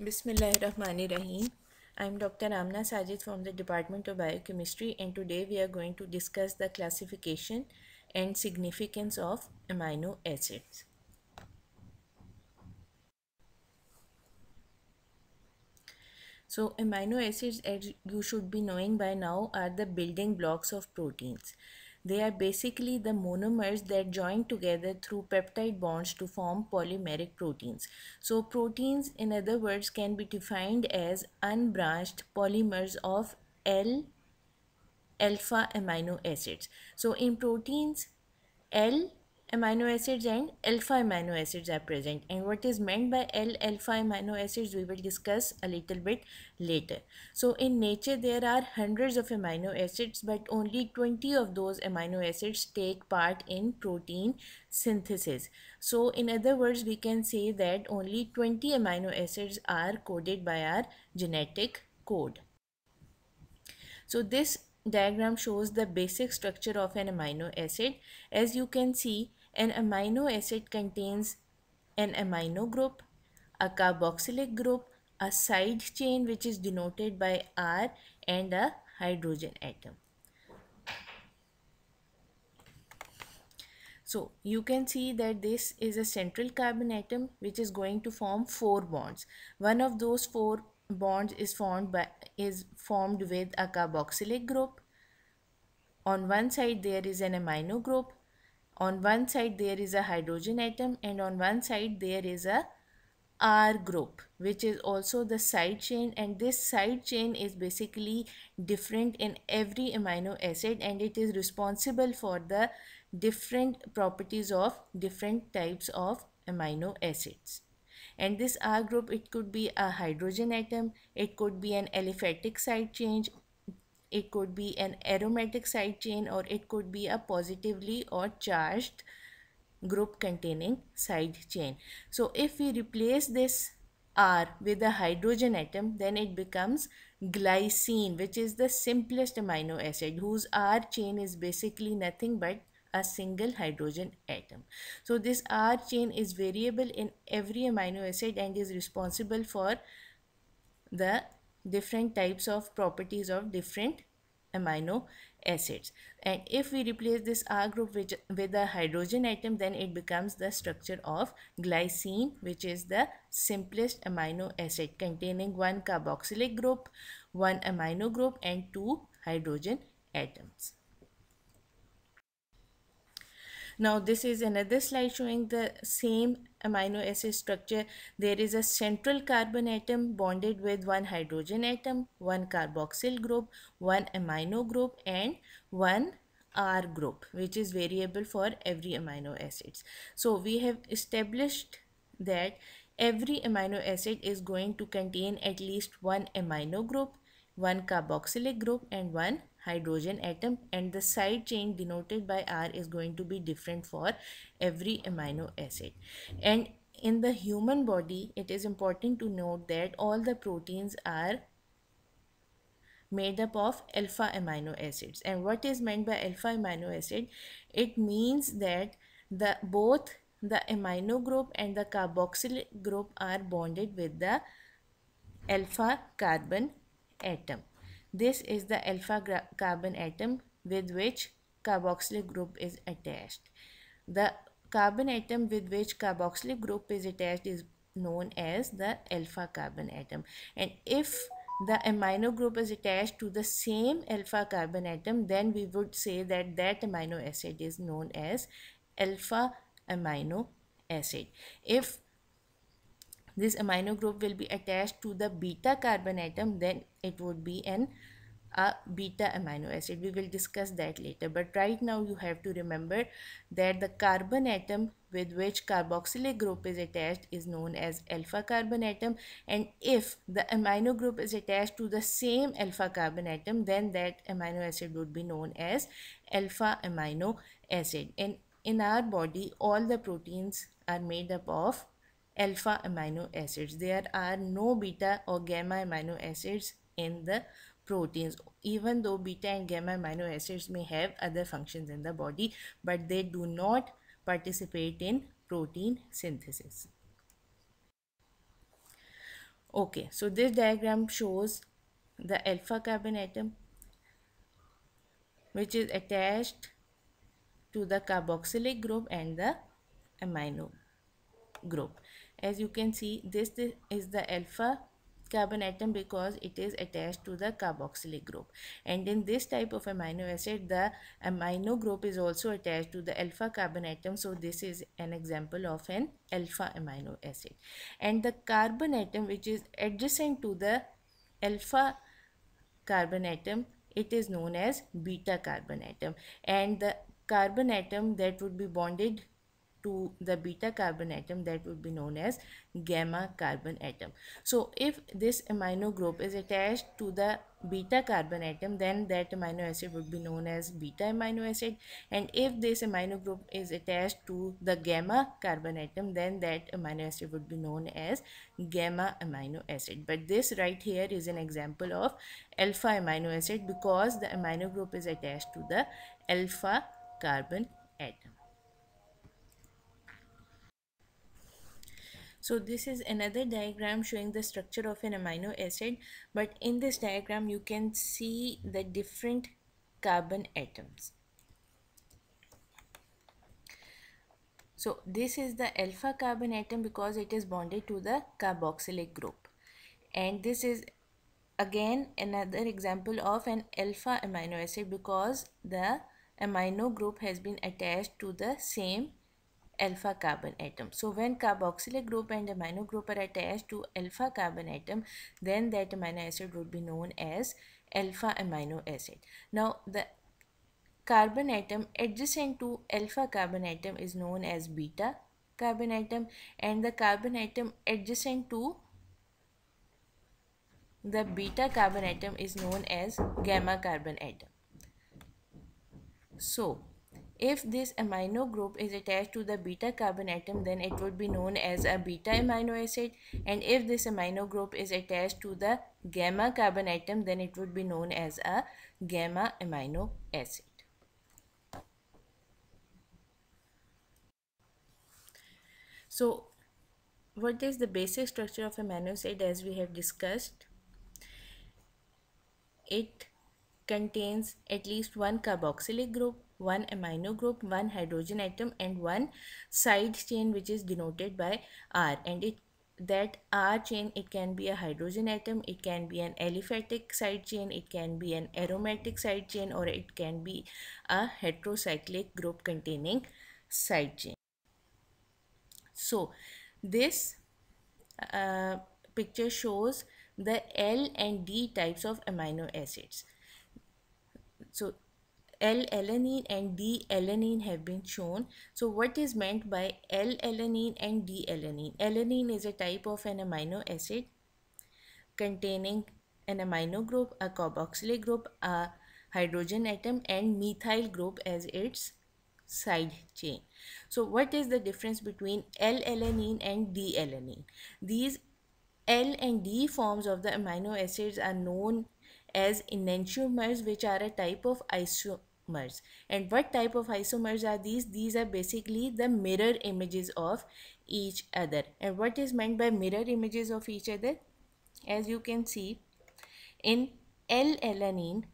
Rahim. I am Dr. Amna Sajid from the Department of Biochemistry and today we are going to discuss the classification and significance of amino acids. So amino acids as you should be knowing by now are the building blocks of proteins. They are basically the monomers that join together through peptide bonds to form polymeric proteins. So proteins in other words can be defined as unbranched polymers of L alpha amino acids. So in proteins L amino acids and alpha amino acids are present and what is meant by L alpha amino acids we will discuss a little bit later. So in nature there are hundreds of amino acids but only 20 of those amino acids take part in protein synthesis. So in other words we can say that only 20 amino acids are coded by our genetic code. So this diagram shows the basic structure of an amino acid. As you can see, an amino acid contains an amino group, a carboxylic group, a side chain which is denoted by R and a hydrogen atom. So you can see that this is a central carbon atom which is going to form four bonds. One of those four bonds is formed by is formed with a carboxylic group. On one side there is an amino group on one side there is a hydrogen atom and on one side there is a R group which is also the side chain and this side chain is basically different in every amino acid and it is responsible for the different properties of different types of amino acids and this R group it could be a hydrogen atom it could be an aliphatic side change it could be an aromatic side chain or it could be a positively or charged group containing side chain. So if we replace this R with a hydrogen atom then it becomes glycine which is the simplest amino acid whose R chain is basically nothing but a single hydrogen atom. So this R chain is variable in every amino acid and is responsible for the different types of properties of different amino acids and if we replace this R group with, with a hydrogen atom then it becomes the structure of glycine which is the simplest amino acid containing one carboxylic group, one amino group and two hydrogen atoms. Now this is another slide showing the same amino acid structure. There is a central carbon atom bonded with one hydrogen atom, one carboxyl group, one amino group and one R group which is variable for every amino acids. So we have established that every amino acid is going to contain at least one amino group, one carboxylic group and one hydrogen atom and the side chain denoted by R is going to be different for every amino acid. And in the human body, it is important to note that all the proteins are made up of alpha amino acids. And what is meant by alpha amino acid? It means that the both the amino group and the carboxyl group are bonded with the alpha carbon atom. This is the alpha carbon atom with which carboxylic group is attached. The carbon atom with which carboxylic group is attached is known as the alpha carbon atom. And if the amino group is attached to the same alpha carbon atom, then we would say that that amino acid is known as alpha amino acid. If this amino group will be attached to the beta carbon atom then it would be an a beta amino acid we will discuss that later but right now you have to remember that the carbon atom with which carboxylic group is attached is known as alpha carbon atom and if the amino group is attached to the same alpha carbon atom then that amino acid would be known as alpha amino acid and in our body all the proteins are made up of alpha amino acids. There are no beta or gamma amino acids in the proteins even though beta and gamma amino acids may have other functions in the body but they do not participate in protein synthesis. Okay, so this diagram shows the alpha carbon atom which is attached to the carboxylic group and the amino group as you can see this, this is the alpha carbon atom because it is attached to the carboxylic group and in this type of amino acid the amino group is also attached to the alpha carbon atom so this is an example of an alpha amino acid and the carbon atom which is adjacent to the alpha carbon atom it is known as beta carbon atom and the carbon atom that would be bonded to the beta carbon atom that would be known as gamma carbon atom. So if this amino group is attached to the beta carbon atom then that amino acid would be known as beta amino acid and if this amino group is attached to the gamma carbon atom then that amino acid would be known as gamma amino acid but this right here is an example of alpha amino acid because the amino group is attached to the alpha carbon atom So this is another diagram showing the structure of an amino acid but in this diagram you can see the different carbon atoms. So this is the alpha carbon atom because it is bonded to the carboxylic group and this is again another example of an alpha amino acid because the amino group has been attached to the same alpha carbon atom. So when carboxylic group and amino group are attached to alpha carbon atom, then that amino acid would be known as alpha amino acid. Now the carbon atom adjacent to alpha carbon atom is known as beta carbon atom and the carbon atom adjacent to the beta carbon atom is known as gamma carbon atom. So, if this amino group is attached to the beta carbon atom, then it would be known as a beta amino acid. And if this amino group is attached to the gamma carbon atom, then it would be known as a gamma amino acid. So, what is the basic structure of amino acid as we have discussed? It contains at least one carboxylic group one amino group, one hydrogen atom and one side chain which is denoted by R and it that R chain it can be a hydrogen atom, it can be an aliphatic side chain, it can be an aromatic side chain or it can be a heterocyclic group containing side chain. So this uh, picture shows the L and D types of amino acids. So L-alanine and D-alanine have been shown. So what is meant by L-alanine and D-alanine? Alanine is a type of an amino acid containing an amino group, a carboxylic group, a hydrogen atom and methyl group as its side chain. So what is the difference between L-alanine and D-alanine? These L and D forms of the amino acids are known as enantiomers which are a type of isomers. And what type of isomers are these? These are basically the mirror images of each other. And what is meant by mirror images of each other? As you can see in L-alanine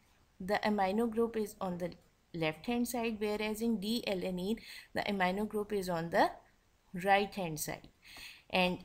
the amino group is on the left hand side whereas in D-alanine the amino group is on the right hand side and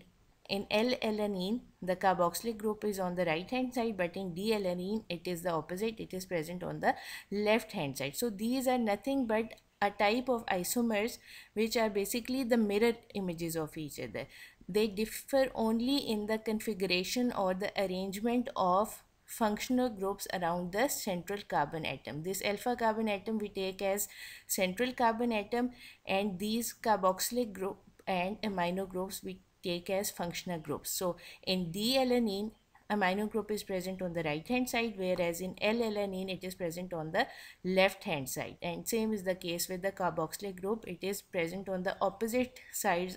in L-alanine, the carboxylic group is on the right hand side but in D-alanine, it is the opposite. It is present on the left hand side. So these are nothing but a type of isomers which are basically the mirror images of each other. They differ only in the configuration or the arrangement of functional groups around the central carbon atom. This alpha carbon atom we take as central carbon atom and these carboxylic group and amino groups we take as functional groups. So in D-alanine, amino group is present on the right hand side whereas in L-alanine it is present on the left hand side and same is the case with the carboxylic group it is present on the opposite sides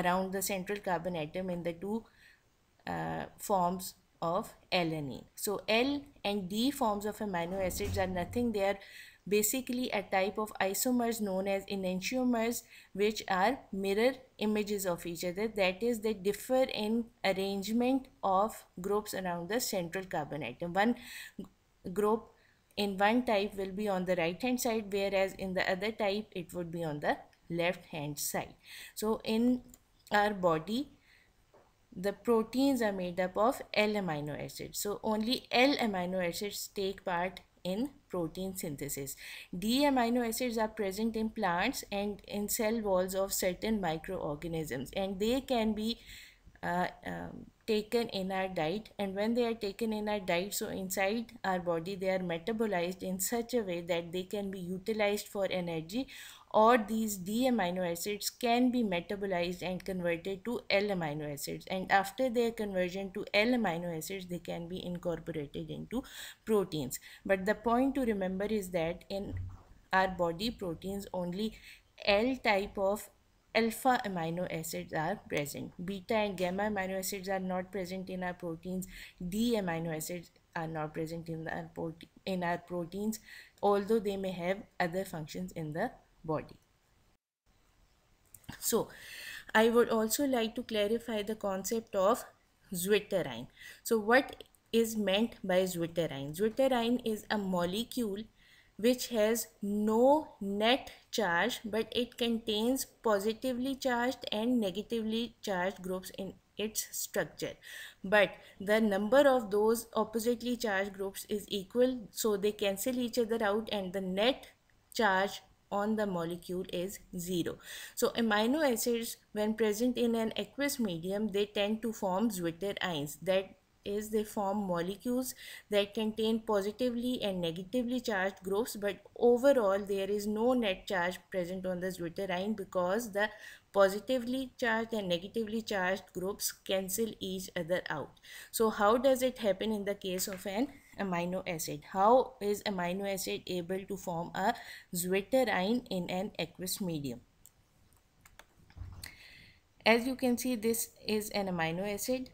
around the central carbon atom in the two uh, forms of alanine. So L and D forms of amino acids are nothing they are basically a type of isomers known as enantiomers which are mirror images of each other that is they differ in arrangement of groups around the central carbon atom one group in one type will be on the right hand side whereas in the other type it would be on the left hand side so in our body the proteins are made up of L amino acids so only L amino acids take part in protein synthesis. D amino acids are present in plants and in cell walls of certain microorganisms and they can be uh, um, taken in our diet and when they are taken in our diet so inside our body they are metabolized in such a way that they can be utilized for energy or these D amino acids can be metabolized and converted to L amino acids and after their conversion to L amino acids they can be incorporated into proteins but the point to remember is that in our body proteins only L type of alpha amino acids are present. Beta and gamma amino acids are not present in our proteins. D amino acids are not present in our, in our proteins although they may have other functions in the body. So, I would also like to clarify the concept of zwitterine. So, what is meant by zwitterine? Zwitterine is a molecule which has no net charge but it contains positively charged and negatively charged groups in its structure but the number of those oppositely charged groups is equal so they cancel each other out and the net charge on the molecule is 0. So amino acids when present in an aqueous medium they tend to form Zwitter ions that is they form molecules that contain positively and negatively charged groups but overall there is no net charge present on the Zwitter ion because the positively charged and negatively charged groups cancel each other out. So how does it happen in the case of an amino acid. How is amino acid able to form a zwitterine in an aqueous medium? As you can see, this is an amino acid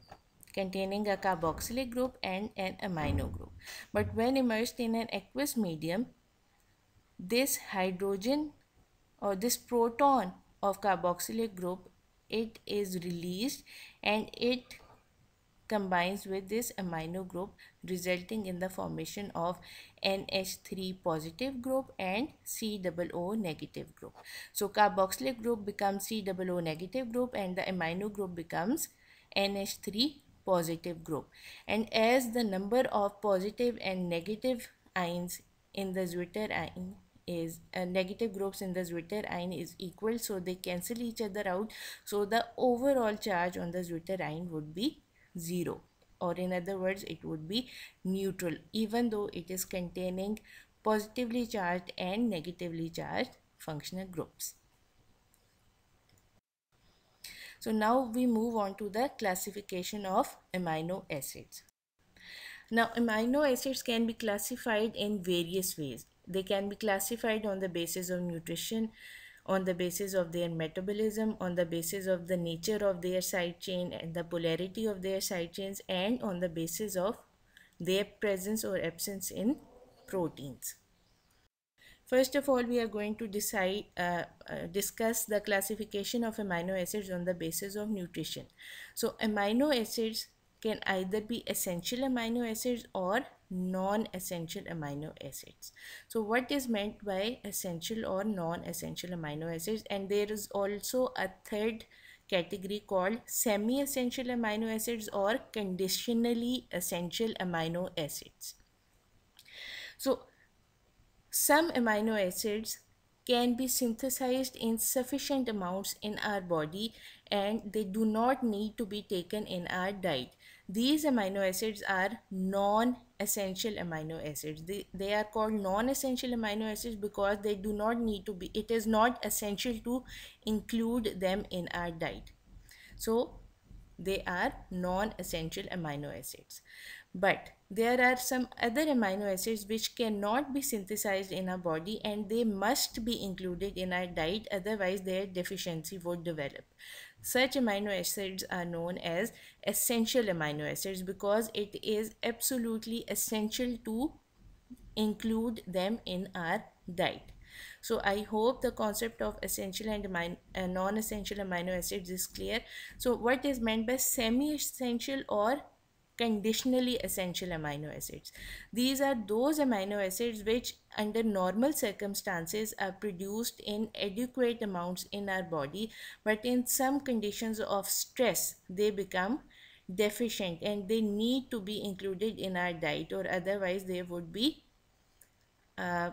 containing a carboxylic group and an amino group. But when immersed in an aqueous medium, this hydrogen or this proton of carboxylic group, it is released and it combines with this amino group resulting in the formation of NH3 positive group and COO negative group. So carboxylic group becomes COO negative group and the amino group becomes NH3 positive group. And as the number of positive and negative ions in the zwitter ion is uh, negative groups in the zwitter ion is equal so they cancel each other out so the overall charge on the zwitter ion would be 0 or in other words it would be neutral even though it is containing positively charged and negatively charged functional groups. So now we move on to the classification of amino acids. Now amino acids can be classified in various ways. They can be classified on the basis of nutrition, on the basis of their metabolism, on the basis of the nature of their side chain and the polarity of their side chains and on the basis of their presence or absence in proteins. First of all, we are going to decide, uh, uh, discuss the classification of amino acids on the basis of nutrition. So amino acids can either be essential amino acids or non-essential amino acids so what is meant by essential or non-essential amino acids and there is also a third category called semi-essential amino acids or conditionally essential amino acids so some amino acids can be synthesized in sufficient amounts in our body and they do not need to be taken in our diet. These amino acids are non essential amino acids they, they are called non-essential amino acids because they do not need to be it is not essential to include them in our diet so they are non-essential amino acids but there are some other amino acids which cannot be synthesized in our body and they must be included in our diet otherwise their deficiency would develop such amino acids are known as essential amino acids because it is absolutely essential to include them in our diet so i hope the concept of essential and uh, non-essential amino acids is clear so what is meant by semi-essential or conditionally essential amino acids. These are those amino acids which under normal circumstances are produced in adequate amounts in our body but in some conditions of stress they become deficient and they need to be included in our diet or otherwise they would be uh,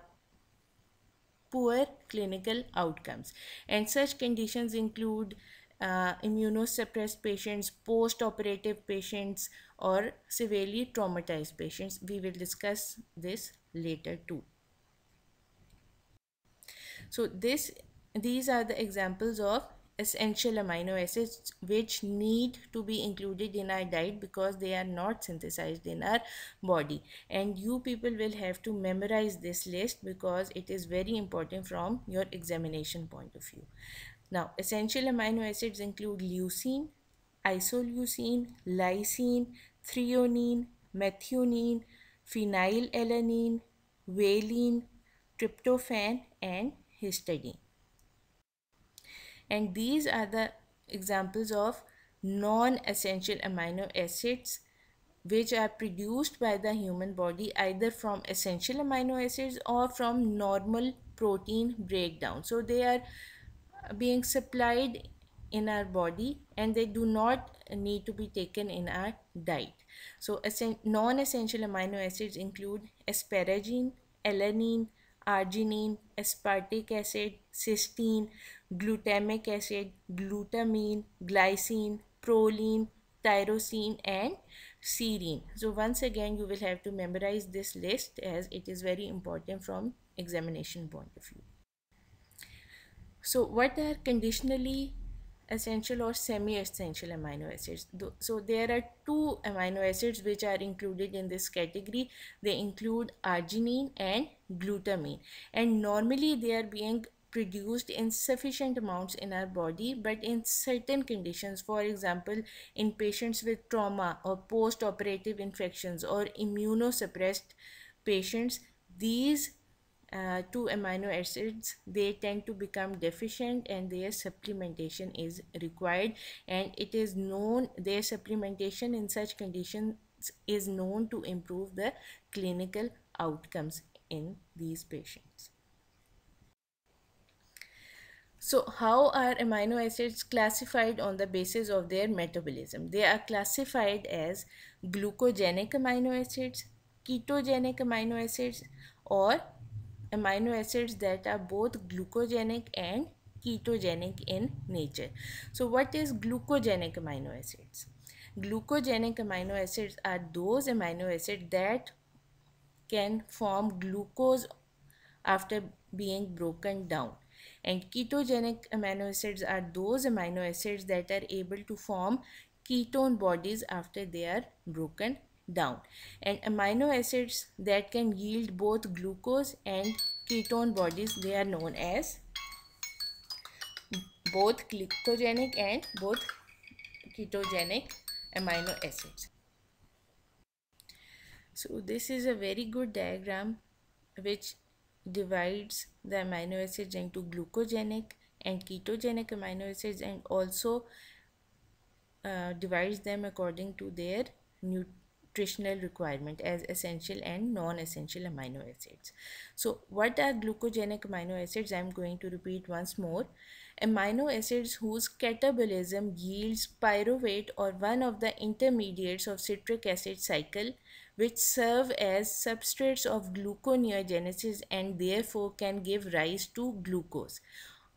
poor clinical outcomes and such conditions include uh, immunosuppressed patients, post-operative patients or severely traumatized patients. We will discuss this later too. So this, these are the examples of essential amino acids which need to be included in our diet because they are not synthesized in our body and you people will have to memorize this list because it is very important from your examination point of view now essential amino acids include leucine isoleucine, lysine, threonine, methionine, phenylalanine, valine, tryptophan and histidine. And these are the examples of non-essential amino acids which are produced by the human body either from essential amino acids or from normal protein breakdown. So they are being supplied in our body and they do not need to be taken in our diet. So non-essential amino acids include asparagine, alanine, arginine, aspartic acid, cysteine, glutamic acid, glutamine, glycine, proline, tyrosine and serine. So once again you will have to memorize this list as it is very important from examination point of view. So what are conditionally essential or semi-essential amino acids. So there are two amino acids which are included in this category. They include arginine and glutamine and normally they are being produced in sufficient amounts in our body but in certain conditions for example in patients with trauma or post-operative infections or immunosuppressed patients these uh, two amino acids they tend to become deficient and their supplementation is required and it is known their supplementation in such conditions is known to improve the clinical outcomes in these patients. So how are amino acids classified on the basis of their metabolism? They are classified as glucogenic amino acids, ketogenic amino acids or amino acids that are both glucogenic and ketogenic in nature. So what is glucogenic amino acids? Glucogenic amino acids are those amino acids that can form glucose after being broken down. And ketogenic amino acids are those amino acids that are able to form ketone bodies after they are broken down and amino acids that can yield both glucose and ketone bodies they are known as both glycogenic and both ketogenic amino acids so this is a very good diagram which divides the amino acids into glucogenic and ketogenic amino acids and also uh, divides them according to their nutrient nutritional requirement as essential and non-essential amino acids. So what are glucogenic amino acids? I am going to repeat once more. Amino acids whose catabolism yields pyruvate or one of the intermediates of citric acid cycle which serve as substrates of gluconeogenesis and therefore can give rise to glucose.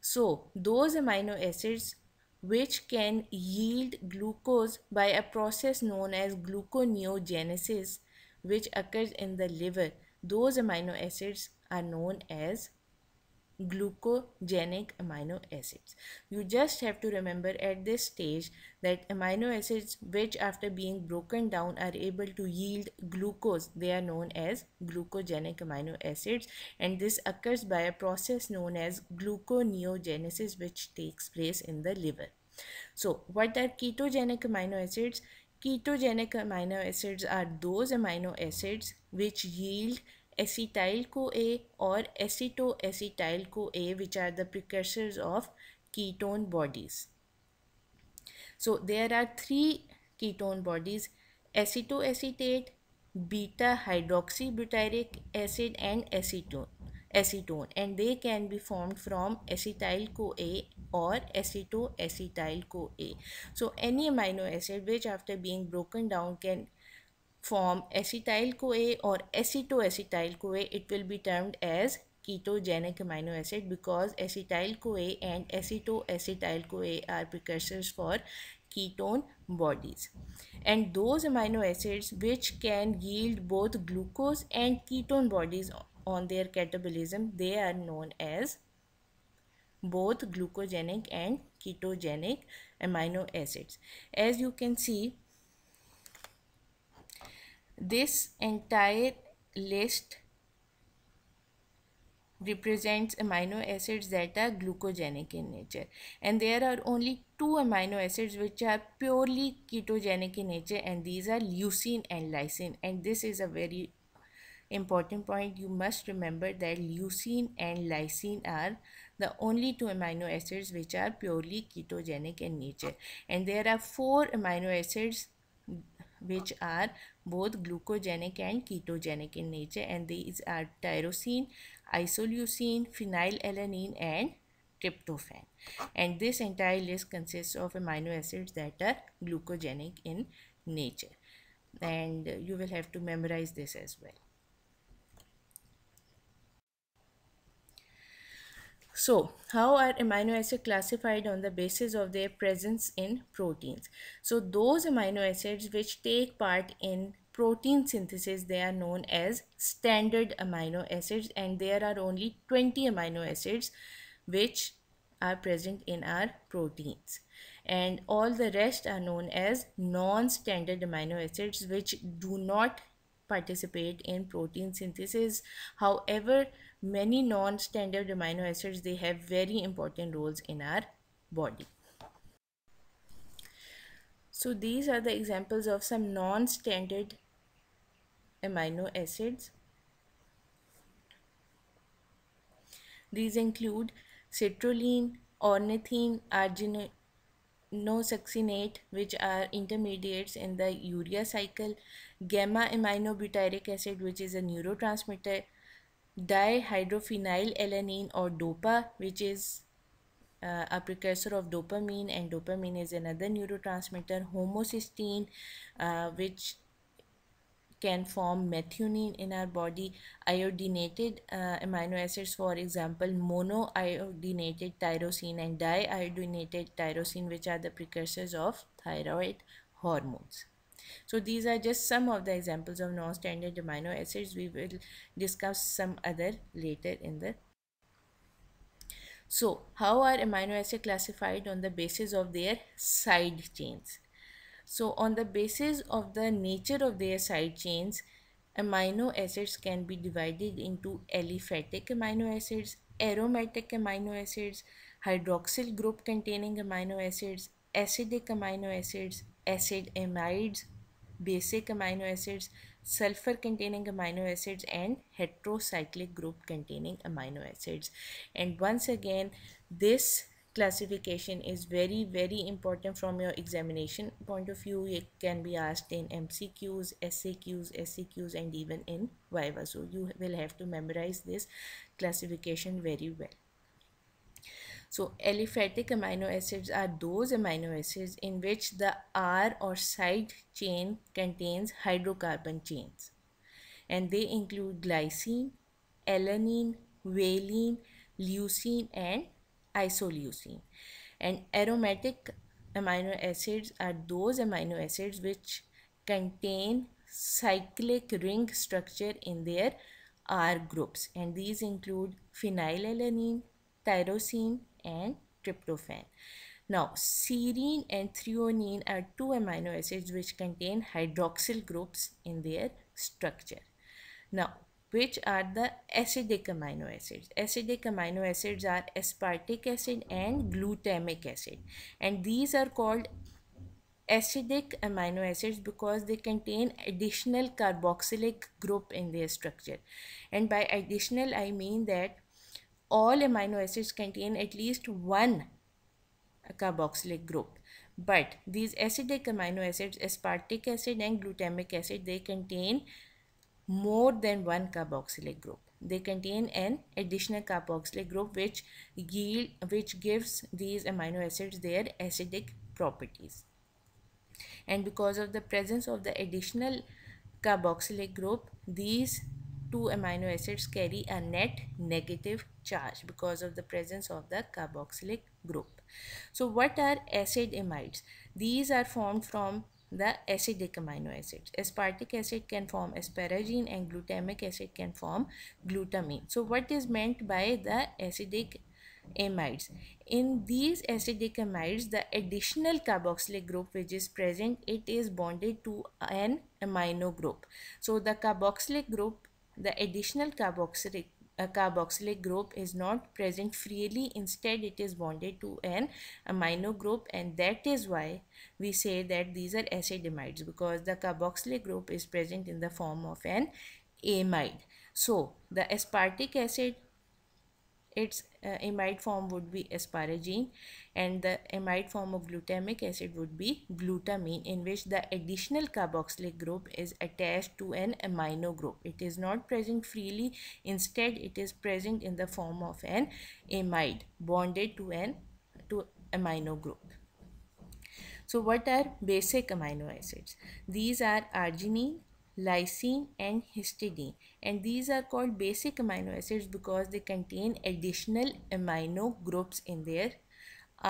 So those amino acids which can yield glucose by a process known as gluconeogenesis which occurs in the liver. Those amino acids are known as glucogenic amino acids. You just have to remember at this stage that amino acids which after being broken down are able to yield glucose they are known as glucogenic amino acids and this occurs by a process known as gluconeogenesis which takes place in the liver. So what are ketogenic amino acids? Ketogenic amino acids are those amino acids which yield acetyl CoA और acetoacetyl CoA which are the precursors of ketone bodies so there are three ketone bodies acetoacetate beta hydroxybutyric acid and acetone acetone and they can be form from acetyl CoA और acetoacetyl CoA so any amino acid which after being broken down can form acetyl CoA or acetoacetyl CoA, it will be termed as ketogenic amino acid because acetyl CoA and acetoacetyl CoA are precursors for ketone bodies and those amino acids which can yield both glucose and ketone bodies on their catabolism they are known as both glucogenic and ketogenic amino acids as you can see This entire list represents amino acids that are glucogenic in nature and there are only two amino acids which are purely ketogenic in nature and these are leucine and lysine and this is a very important point you must remember that leucine and lysine are the only two amino acids which are purely ketogenic in nature and there are four amino acids which are both glucogenic and ketogenic in nature and these are tyrosine, isoleucine, phenylalanine and tryptophan and this entire list consists of amino acids that are glucogenic in nature and you will have to memorize this as well. So, how are amino acids classified on the basis of their presence in proteins? So, those amino acids which take part in protein synthesis they are known as standard amino acids and there are only 20 amino acids which are present in our proteins and all the rest are known as non-standard amino acids which do not participate in protein synthesis however many non-standard amino acids they have very important roles in our body so these are the examples of some non-standard amino acids. These include citrulline, ornithine, arginosuccinate which are intermediates in the urea cycle, gamma aminobutyric acid which is a neurotransmitter, dihydrophenylalanine or DOPA which is uh, a precursor of dopamine and dopamine is another neurotransmitter homocysteine uh, which can form methionine in our body iodinated uh, amino acids for example monoiodinated tyrosine and diiodinated tyrosine which are the precursors of thyroid hormones so these are just some of the examples of non-standard amino acids we will discuss some other later in the so, how are amino acids classified on the basis of their side chains? So, on the basis of the nature of their side chains, amino acids can be divided into aliphatic amino acids, aromatic amino acids, hydroxyl group containing amino acids, acidic amino acids, acid amides, basic amino acids, sulfur containing amino acids and heterocyclic group containing amino acids and once again this classification is very very important from your examination point of view it can be asked in mcqs saqs saqs and even in viva so you will have to memorize this classification very well so aliphatic amino acids are those amino acids in which the R or side chain contains hydrocarbon chains. And they include glycine, alanine, valine, leucine and isoleucine. And aromatic amino acids are those amino acids which contain cyclic ring structure in their R groups and these include phenylalanine, tyrosine, and tryptophan. Now, serine and threonine are two amino acids which contain hydroxyl groups in their structure. Now, which are the acidic amino acids. Acidic amino acids are aspartic acid and glutamic acid. And these are called acidic amino acids because they contain additional carboxylic group in their structure. And by additional, I mean that all amino acids contain at least one carboxylic group. But these acidic amino acids, aspartic acid and glutamic acid, they contain more than one carboxylic group. They contain an additional carboxylic group which yield, which gives these amino acids their acidic properties. And because of the presence of the additional carboxylic group, these two amino acids carry a net negative charge because of the presence of the carboxylic group. So what are acid amides? These are formed from the acidic amino acids. Aspartic acid can form asparagine and glutamic acid can form glutamine. So what is meant by the acidic amides? In these acidic amides, the additional carboxylic group which is present, it is bonded to an amino group. So the carboxylic group the additional carboxylic, uh, carboxylic group is not present freely. Instead, it is bonded to an amino group and that is why we say that these are acidimides because the carboxylic group is present in the form of an amide. So, the aspartic acid, its uh, amide form would be asparagine and the amide form of glutamic acid would be glutamine in which the additional carboxylic group is attached to an amino group. It is not present freely instead it is present in the form of an amide bonded to an to amino group. So what are basic amino acids? These are arginine, lysine and histidine and these are called basic amino acids because they contain additional amino groups in their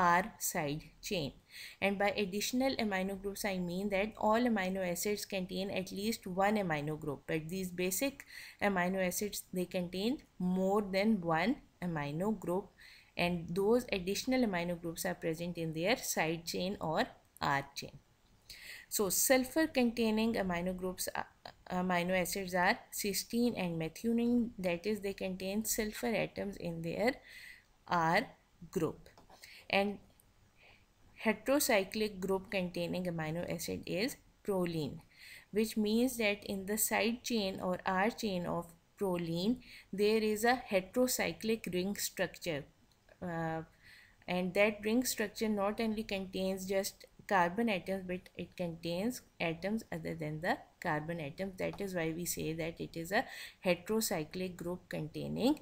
R side chain and by additional amino groups I mean that all amino acids contain at least one amino group but these basic amino acids they contain more than one amino group and those additional amino groups are present in their side chain or R chain. So sulfur containing amino groups uh, uh, amino acids are cysteine and methionine that is they contain sulfur atoms in their R group and heterocyclic group containing amino acid is proline which means that in the side chain or R chain of proline there is a heterocyclic ring structure uh, and that ring structure not only contains just carbon atoms but it contains atoms other than the carbon atoms that is why we say that it is a heterocyclic group containing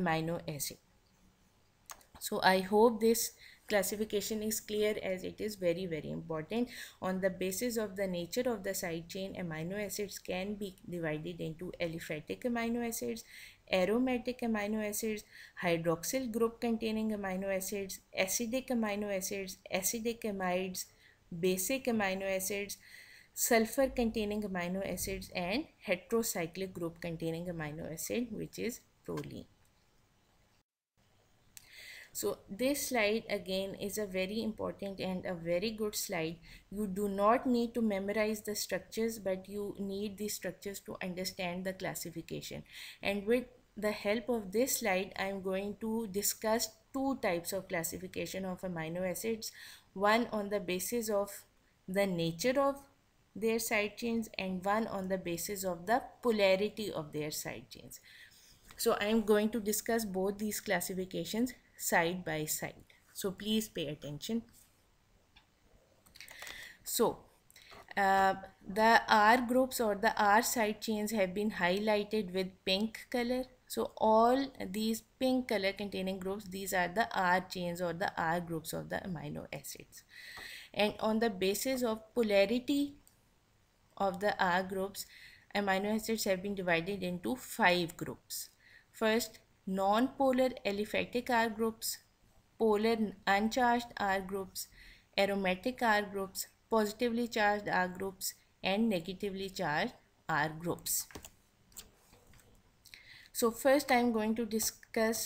amino acid so i hope this classification is clear as it is very very important on the basis of the nature of the side chain amino acids can be divided into aliphatic amino acids aromatic amino acids, hydroxyl group containing amino acids, acidic amino acids, acidic amides, basic amino acids, sulfur containing amino acids and heterocyclic group containing amino acid which is proline. So this slide again is a very important and a very good slide. You do not need to memorize the structures but you need these structures to understand the classification. And with the help of this slide I am going to discuss two types of classification of amino acids one on the basis of the nature of their side chains and one on the basis of the polarity of their side chains. So I am going to discuss both these classifications side by side. So please pay attention. So uh, the R groups or the R side chains have been highlighted with pink color so all these pink color containing groups, these are the R chains or the R groups of the amino acids. And on the basis of polarity of the R groups, amino acids have been divided into five groups. First, non-polar aliphatic R groups, polar uncharged R groups, aromatic R groups, positively charged R groups and negatively charged R groups. So first I'm going to discuss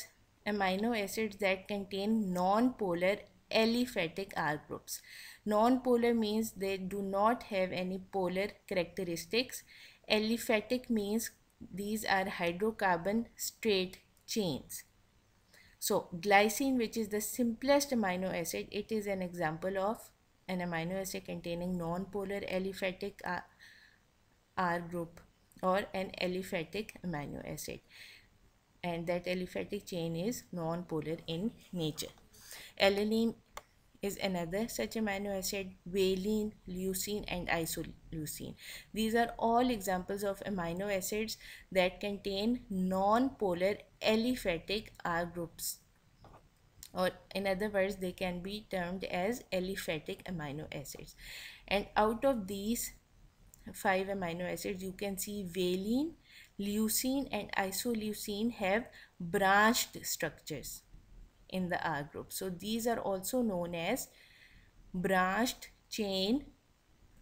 amino acids that contain non-polar aliphatic R groups. Non-polar means they do not have any polar characteristics. Aliphatic means these are hydrocarbon straight chains. So glycine which is the simplest amino acid, it is an example of an amino acid containing non-polar aliphatic R, uh, R group or an aliphatic amino acid and that aliphatic chain is non-polar in nature. Alanine is another such amino acid, valine, leucine and isoleucine. These are all examples of amino acids that contain non-polar aliphatic R groups or in other words they can be termed as aliphatic amino acids and out of these five amino acids you can see valine leucine and isoleucine have branched structures in the R group so these are also known as branched chain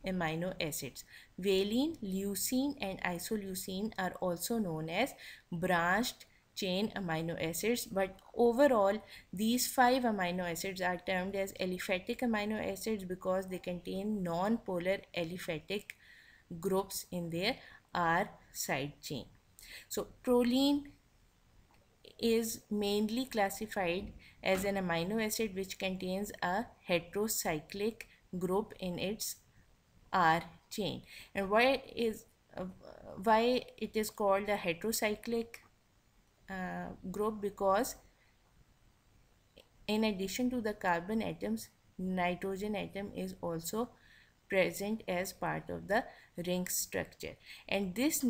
amino acids valine leucine and isoleucine are also known as branched chain amino acids but overall these five amino acids are termed as aliphatic amino acids because they contain non-polar aliphatic groups in their R side chain. So proline is mainly classified as an amino acid which contains a heterocyclic group in its R chain. And why is uh, why it is called a heterocyclic uh, group because in addition to the carbon atoms nitrogen atom is also present as part of the ring structure and this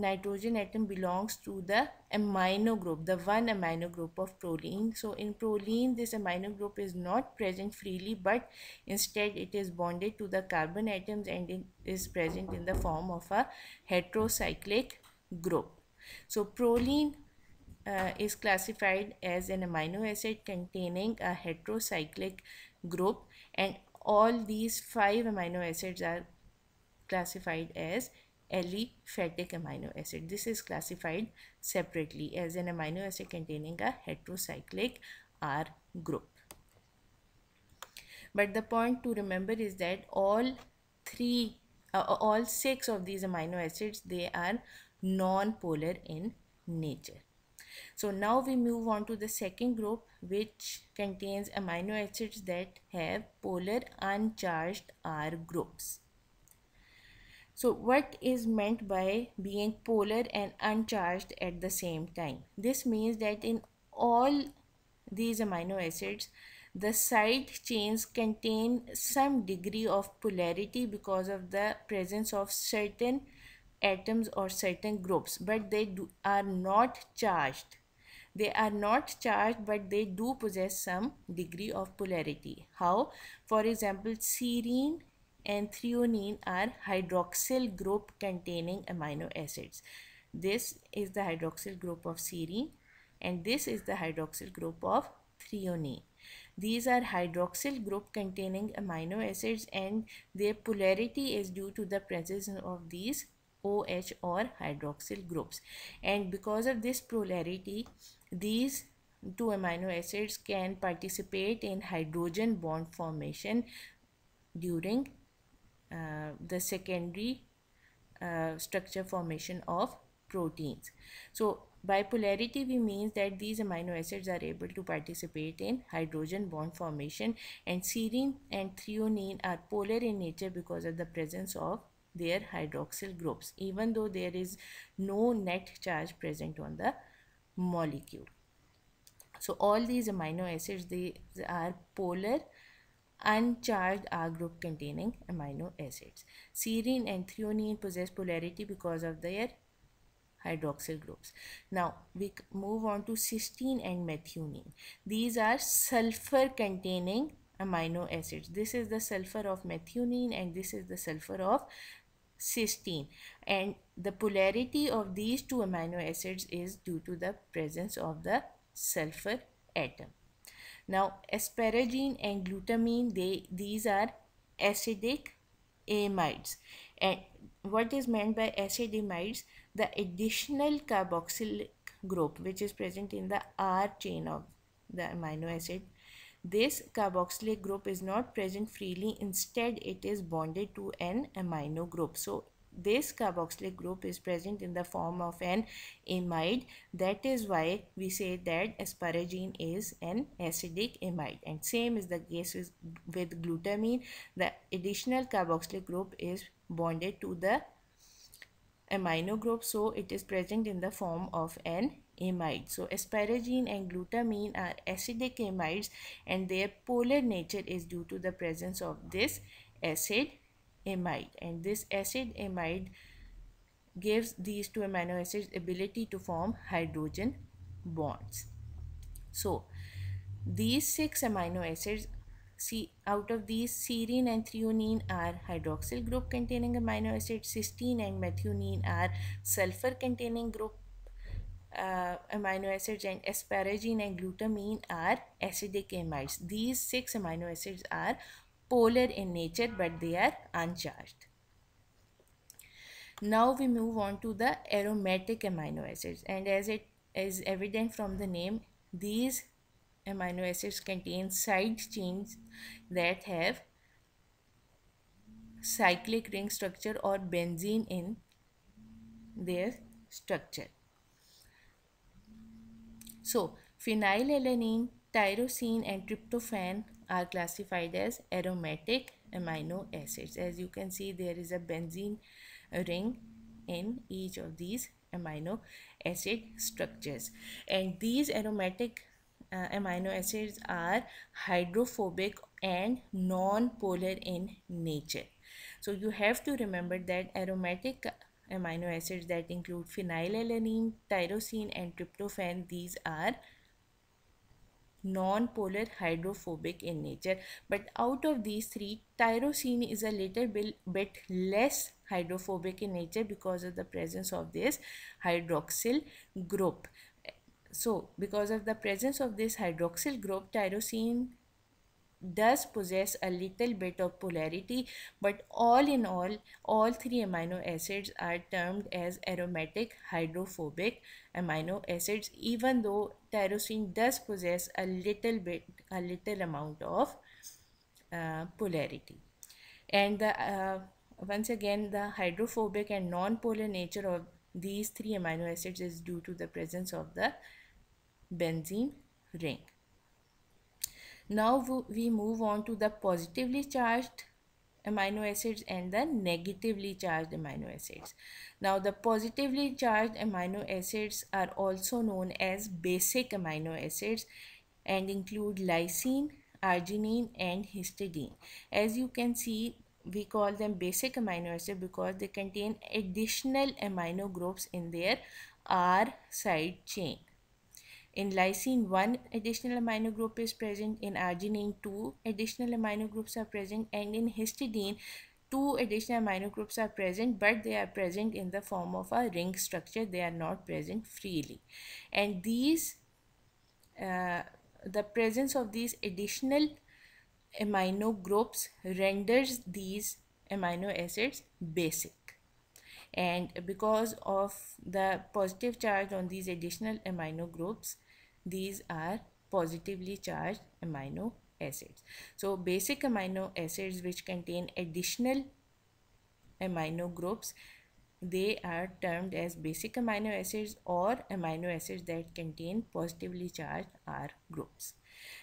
nitrogen atom belongs to the amino group the one amino group of proline so in proline this amino group is not present freely but instead it is bonded to the carbon atoms and it is present in the form of a heterocyclic group so proline uh, is classified as an amino acid containing a heterocyclic group and all these five amino acids are classified as aliphatic amino acid. This is classified separately as an amino acid containing a heterocyclic R group. But the point to remember is that all three, uh, all six of these amino acids, they are non-polar in nature. So now we move on to the second group which contains amino acids that have polar uncharged R groups. So what is meant by being polar and uncharged at the same time? This means that in all these amino acids, the side chains contain some degree of polarity because of the presence of certain atoms or certain groups but they do, are not charged they are not charged but they do possess some degree of polarity how for example serine and threonine are hydroxyl group containing amino acids this is the hydroxyl group of serine and this is the hydroxyl group of threonine these are hydroxyl group containing amino acids and their polarity is due to the presence of these OH or hydroxyl groups and because of this polarity these two amino acids can participate in hydrogen bond formation during uh, the secondary uh, structure formation of proteins. So by polarity we means that these amino acids are able to participate in hydrogen bond formation and serine and threonine are polar in nature because of the presence of their hydroxyl groups even though there is no net charge present on the molecule. So all these amino acids they are polar uncharged R group containing amino acids. Serine and threonine possess polarity because of their hydroxyl groups. Now we move on to cysteine and methionine. These are sulfur containing amino acids. This is the sulfur of methionine and this is the sulfur of cysteine and the polarity of these two amino acids is due to the presence of the sulfur atom. Now asparagine and glutamine they these are acidic amides and what is meant by acid amides the additional carboxylic group which is present in the R chain of the amino acid this carboxylic group is not present freely. Instead, it is bonded to an amino group. So, this carboxylic group is present in the form of an amide. That is why we say that asparagine is an acidic amide. And same is the case with glutamine. The additional carboxylic group is bonded to the amino group. So, it is present in the form of an amides. So asparagine and glutamine are acidic amides and their polar nature is due to the presence of this acid amide and this acid amide gives these two amino acids ability to form hydrogen bonds. So these six amino acids see out of these serine and threonine are hydroxyl group containing amino acid cysteine and methionine are sulfur containing group uh, amino acids and asparagine and glutamine are acidic amides. These six amino acids are polar in nature but they are uncharged. Now we move on to the aromatic amino acids and as it is evident from the name these amino acids contain side chains that have cyclic ring structure or benzene in their structure. So, phenylalanine, tyrosine and tryptophan are classified as aromatic amino acids. As you can see, there is a benzene ring in each of these amino acid structures. And these aromatic uh, amino acids are hydrophobic and non-polar in nature. So you have to remember that aromatic amino acids that include phenylalanine, tyrosine and tryptophan. These are non-polar hydrophobic in nature but out of these three tyrosine is a little bit less hydrophobic in nature because of the presence of this hydroxyl group so because of the presence of this hydroxyl group tyrosine does possess a little bit of polarity but all in all all three amino acids are termed as aromatic hydrophobic amino acids even though tyrosine does possess a little bit a little amount of uh, polarity and the uh, once again the hydrophobic and non-polar nature of these three amino acids is due to the presence of the benzene ring now we move on to the positively charged amino acids and the negatively charged amino acids. Now the positively charged amino acids are also known as basic amino acids and include lysine, arginine and histidine. As you can see we call them basic amino acids because they contain additional amino groups in their R side chain. In lysine, one additional amino group is present. In arginine, two additional amino groups are present. And in histidine, two additional amino groups are present but they are present in the form of a ring structure they are not present freely and these uh, the presence of these additional amino groups renders these amino acids basic and because of the positive charge on these additional amino groups these are positively charged amino acids. So basic amino acids which contain additional amino groups they are termed as basic amino acids or amino acids that contain positively charged R groups.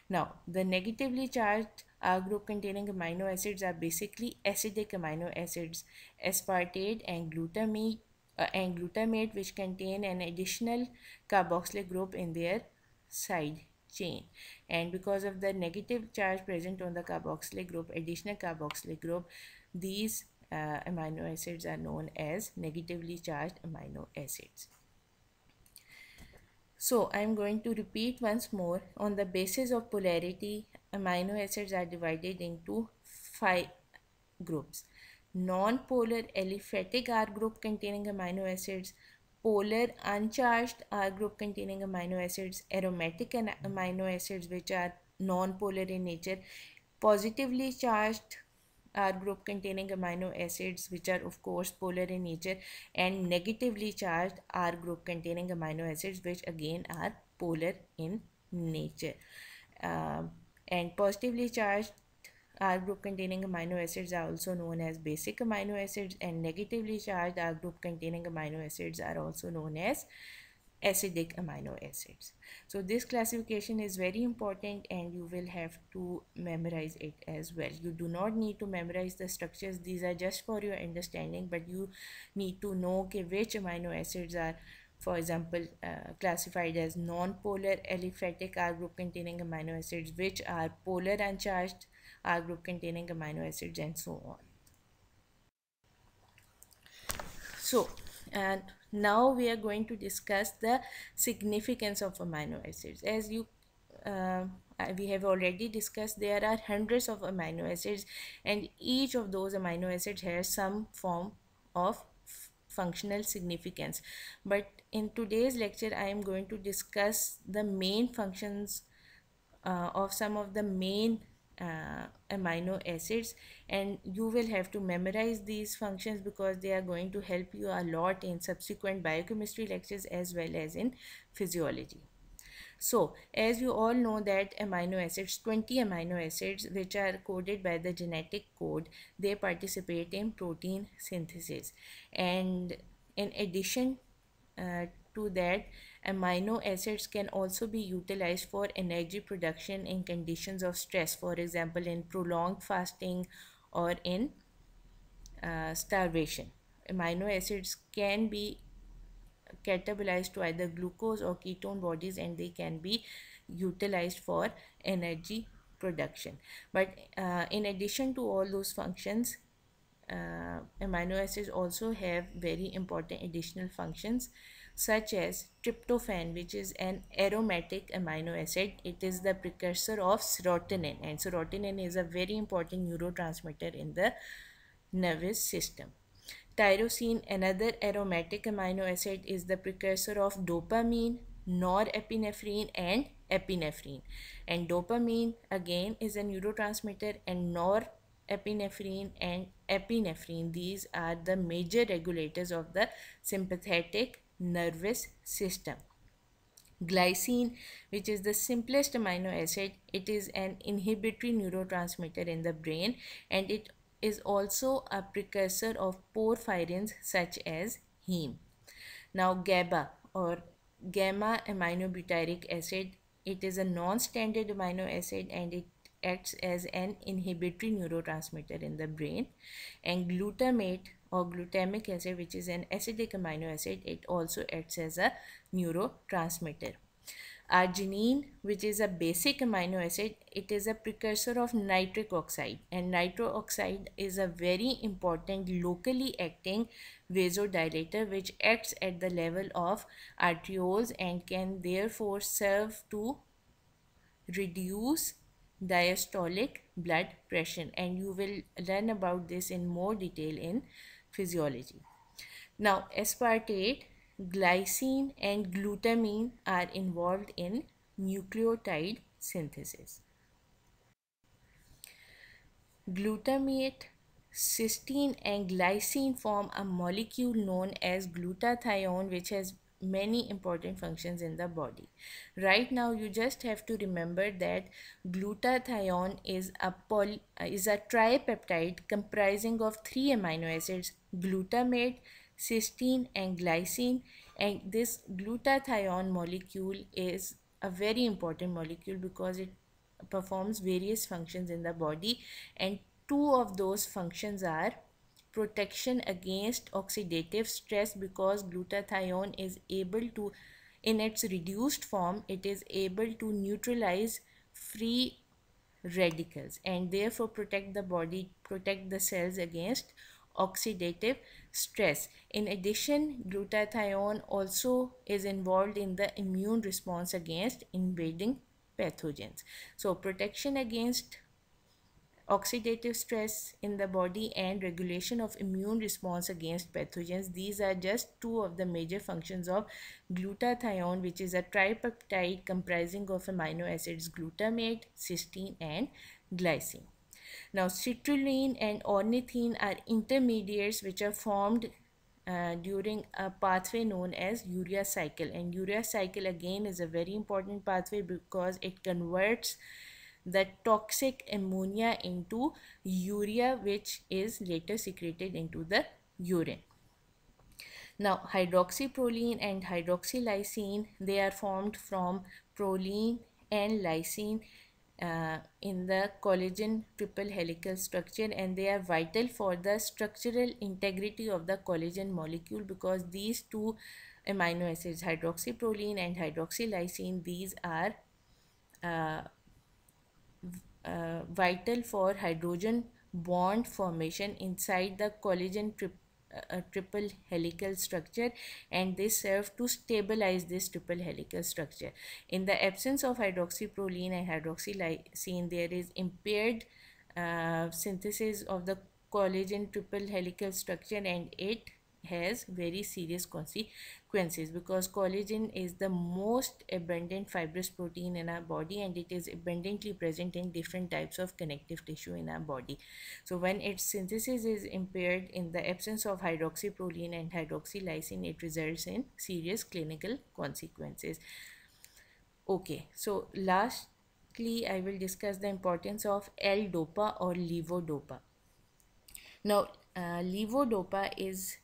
Now, the negatively charged R group containing amino acids are basically acidic amino acids, aspartate and glutamate, uh, and glutamate which contain an additional carboxylic group in their side chain and because of the negative charge present on the carboxylic group additional carboxylic group these uh, amino acids are known as negatively charged amino acids so I am going to repeat once more on the basis of polarity amino acids are divided into five groups non-polar aliphatic R group containing amino acids polar uncharged R group containing amino acids, aromatic amino acids which are non-polar in nature, positively charged R group containing amino acids which are of course polar in nature and negatively charged R group containing amino acids which again are polar in nature. Uh, and positively charged R group containing amino acids are also known as basic amino acids and negatively charged R group containing amino acids are also known as acidic amino acids. So this classification is very important and you will have to memorize it as well. You do not need to memorize the structures. These are just for your understanding but you need to know which amino acids are for example uh, classified as non-polar aliphatic R group containing amino acids which are polar uncharged R group containing amino acids and so on. So and now we are going to discuss the significance of amino acids. As you uh, we have already discussed there are hundreds of amino acids and each of those amino acids has some form of functional significance but in today's lecture i am going to discuss the main functions uh, of some of the main uh, amino acids and you will have to memorize these functions because they are going to help you a lot in subsequent biochemistry lectures as well as in physiology. So, as you all know that amino acids, 20 amino acids which are coded by the genetic code, they participate in protein synthesis. And in addition uh, to that amino acids can also be utilized for energy production in conditions of stress for example in prolonged fasting or in uh, starvation amino acids can be catabolized to either glucose or ketone bodies and they can be utilized for energy production but uh, in addition to all those functions uh, amino acids also have very important additional functions such as tryptophan which is an aromatic amino acid it is the precursor of serotonin and serotonin is a very important neurotransmitter in the nervous system tyrosine another aromatic amino acid is the precursor of dopamine norepinephrine and epinephrine and dopamine again is a neurotransmitter and norepinephrine and epinephrine these are the major regulators of the sympathetic nervous system. Glycine, which is the simplest amino acid, it is an inhibitory neurotransmitter in the brain and it is also a precursor of porphyrins such as heme. Now GABA or gamma aminobutyric acid, it is a non-standard amino acid and it acts as an inhibitory neurotransmitter in the brain and glutamate or glutamic acid which is an acidic amino acid it also acts as a neurotransmitter arginine which is a basic amino acid it is a precursor of nitric oxide and nitric oxide is a very important locally acting vasodilator which acts at the level of arterioles and can therefore serve to reduce diastolic blood pressure and you will learn about this in more detail in physiology. Now aspartate, glycine and glutamine are involved in nucleotide synthesis. Glutamate, cysteine and glycine form a molecule known as glutathione which has many important functions in the body. Right now you just have to remember that glutathione is a poly, is a tripeptide comprising of three amino acids glutamate, cysteine and glycine and this glutathione molecule is a very important molecule because it performs various functions in the body and two of those functions are protection against oxidative stress because glutathione is able to in its reduced form it is able to neutralize free radicals and therefore protect the body protect the cells against oxidative stress in addition glutathione also is involved in the immune response against invading pathogens so protection against oxidative stress in the body and regulation of immune response against pathogens. These are just two of the major functions of glutathione which is a tripeptide comprising of amino acids glutamate, cysteine and glycine. Now citrulline and ornithine are intermediates which are formed uh, during a pathway known as urea cycle and urea cycle again is a very important pathway because it converts that toxic ammonia into urea which is later secreted into the urine. Now hydroxyproline and hydroxylysine they are formed from proline and lysine uh, in the collagen triple helical structure and they are vital for the structural integrity of the collagen molecule because these two amino acids hydroxyproline and hydroxylysine these are uh, uh, vital for hydrogen bond formation inside the collagen tri uh, uh, triple helical structure and they serve to stabilize this triple helical structure. In the absence of hydroxyproline and hydroxylysine there is impaired uh, synthesis of the collagen triple helical structure and it has very serious consequences because collagen is the most abundant fibrous protein in our body and it is abundantly present in different types of connective tissue in our body so when its synthesis is impaired in the absence of hydroxyproline and hydroxylysine it results in serious clinical consequences okay so lastly i will discuss the importance of l-dopa or levodopa now uh, levodopa is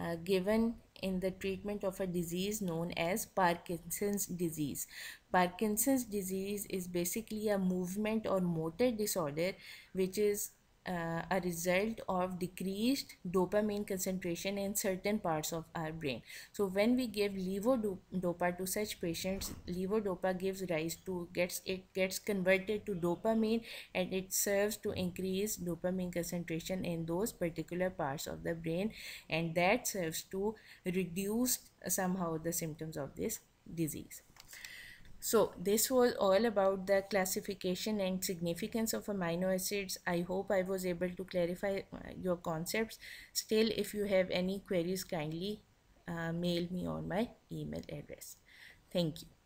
uh, given in the treatment of a disease known as Parkinson's disease. Parkinson's disease is basically a movement or motor disorder which is uh, a result of decreased dopamine concentration in certain parts of our brain. So when we give levodopa to such patients, levodopa gives rise to gets it gets converted to dopamine and it serves to increase dopamine concentration in those particular parts of the brain and that serves to reduce somehow the symptoms of this disease. So this was all about the classification and significance of amino acids. I hope I was able to clarify uh, your concepts. Still, if you have any queries, kindly uh, mail me on my email address. Thank you.